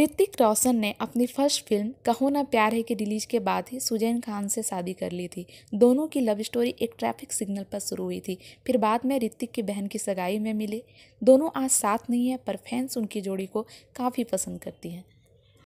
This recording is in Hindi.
ऋतिक रोशन ने अपनी फर्स्ट फिल्म कहो ना प्यार है के रिलीज के बाद ही सुजैन खान से शादी कर ली थी दोनों की लव स्टोरी एक ट्रैफिक सिग्नल पर शुरू हुई थी फिर बाद में ऋतिक की बहन की सगाई में मिले दोनों आज साथ नहीं है पर फैंस उनकी जोड़ी को काफ़ी पसंद करती हैं